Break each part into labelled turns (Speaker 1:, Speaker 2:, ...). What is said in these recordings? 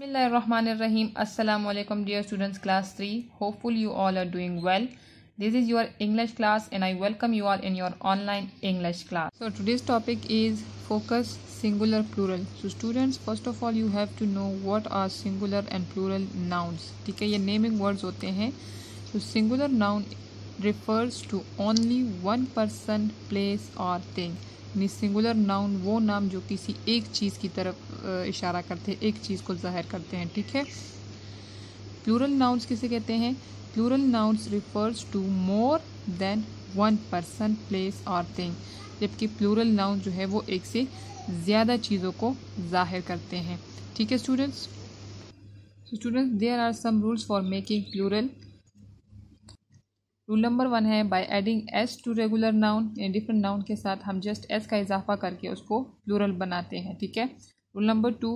Speaker 1: बसमिलीम अल्लाम dear students class three hopeful you all are doing well this is your English class and I welcome you all in your online English class so today's topic is focus singular plural so students first of all you have to know what are singular and plural nouns ठीक है ये naming words होते हैं तो singular noun refers to only one person place और thing निसिंगुलर noun वो नाम जो किसी एक चीज़ की तरफ इशारा करते हैं एक चीज़ को जाहिर करते हैं ठीक है प्लूरल नाउन्स किसे कहते हैं plural nouns refers to more than one person place और थिंग जबकि प्लूरल नाउन जो है वो एक से ज़्यादा चीज़ों को जाहिर करते हैं ठीक है students students there are some rules for making plural rule number one है by adding S to regular noun यानी डिफरेंट नाउन के साथ हम जस्ट एस का इजाफा करके उसको प्लूरल बनाते हैं ठीक है rule number two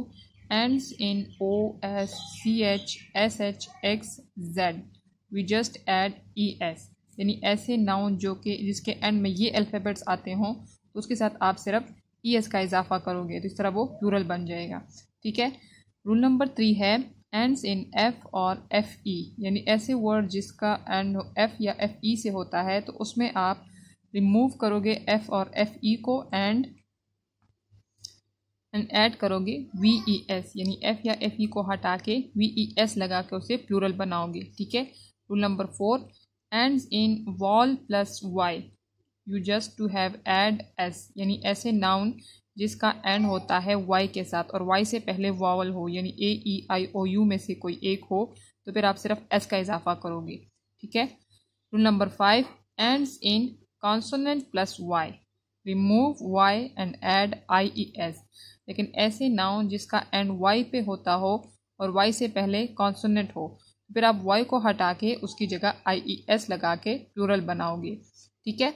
Speaker 1: ends in O S C H S H X Z we just add E S यानी ऐसे नाउन जो कि जिसके एंड में ये अल्फ़ाबेट्स आते हों तो उसके साथ आप सिर्फ ई e, एस का इजाफा करोगे तो इस तरह वो प्लूरल बन जाएगा ठीक है रूल नंबर थ्री है एंड्स इन एफ़ और एफ़ ई e, यानी ऐसे वर्ड जिसका एंड एफ़ या एफ़ ई e से होता है तो उसमें आप रिमूव करोगे एफ़ और एफ़ ई e को एंड एंड ऐड करोगे वी ई एस यानी एफ़ या एफ़ ई को हटा के वी ई एस लगा के उसे प्लूरल बनाओगे ठीक है rule number four ends in vowel plus Y you just to have add S यानी ऐसे नाउन जिसका एंड होता है वाई के साथ और वाई से पहले वावल हो यानी ए ई आई ओ यू में से कोई एक हो तो फिर आप सिर्फ एस का इजाफा करोगे ठीक है rule number five end in consonant plus Y remove Y and add I E S लेकिन ऐसे नाउन जिसका एंड वाई पे होता हो और वाई से पहले कॉन्सोनेंट हो तो फिर आप वाई को हटा के उसकी जगह आई ई एस लगा के प्लूरल बनाओगे ठीक है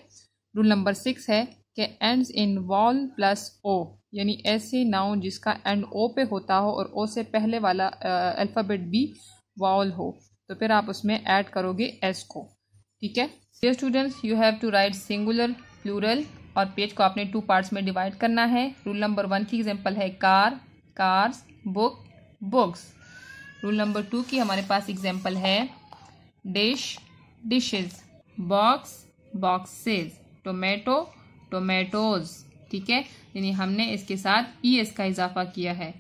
Speaker 1: रूल नंबर सिक्स है कि ends in vowel plus O यानी ऐसे नाउन जिसका एंड ओ पे होता हो और ओ से पहले वाला अल्फ़ाबेट भी वॉल हो तो फिर आप उसमें ऐड करोगे एस को ठीक है dear students you have to write singular plural और पेज को आपने टू पार्ट्स में डिवाइड करना है रूल नंबर वन की एग्जांपल है car cars book books rule number two की हमारे पास एग्जांपल है dish dishes box boxes tomato tomatoes ठीक है यानी हमने इसके साथ ई e एस का इजाफा किया है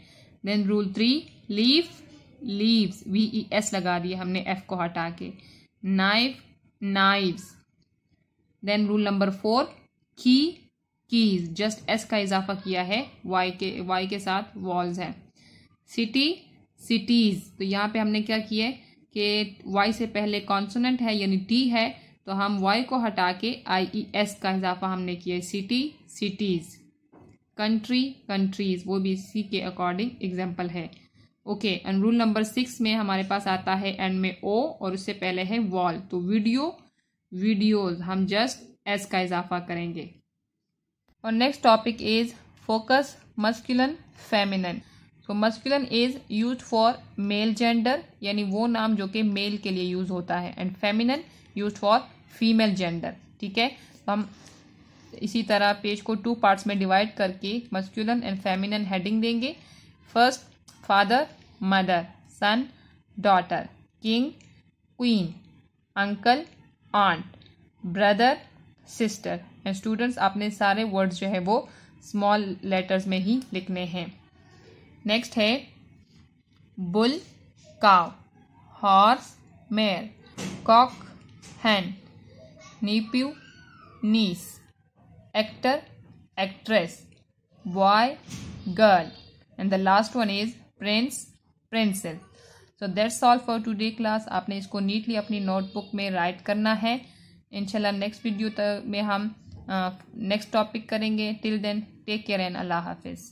Speaker 1: then rule three leave leave V E S लगा दिए हमने एफ को हटा के knife knives then rule number four key keys just S का इजाफा किया है वाई के वाई के साथ वॉल्स है सिटी सिटीज़ तो यहाँ पे हमने क्या किया कि वाई से पहले कॉन्सोनेंट है यानी टी है तो हम वाई को हटा के आई ई एस का इजाफा हमने किया है सिटी सिटीज़ कंट्री कंट्रीज़ वो भी सी के अकॉर्डिंग एग्जाम्पल है okay and rule number six में हमारे पास आता है एंड में ओ और उससे पहले है वॉल तो वीडियो वीडियोज़ हम जस्ट एस का इजाफा करेंगे और next topic is focus masculine feminine तो masculine is use for male gender यानी वो नाम जो कि मेल के लिए यूज होता है and feminine use for female gender ठीक है तो हम इसी तरह पेज को टू पार्ट्स में डिवाइड करके मस्कुलन एंड फेमिनन हेडिंग देंगे first father mother son daughter king queen uncle aunt brother sister and students आपने सारे वर्ड्स जो है वो स्मॉल लेटर्स में ही लिखने हैं नेक्स्ट है bull cow horse mare cock hen nephew niece actor actress boy girl and the last one is prince princess so that's all for today class आपने इसको neatly अपनी notebook में write करना है इंशाल्लाह next video तक में हम नेक्स्ट uh, टॉपिक करेंगे till then take care and अल्लाह हाफिज़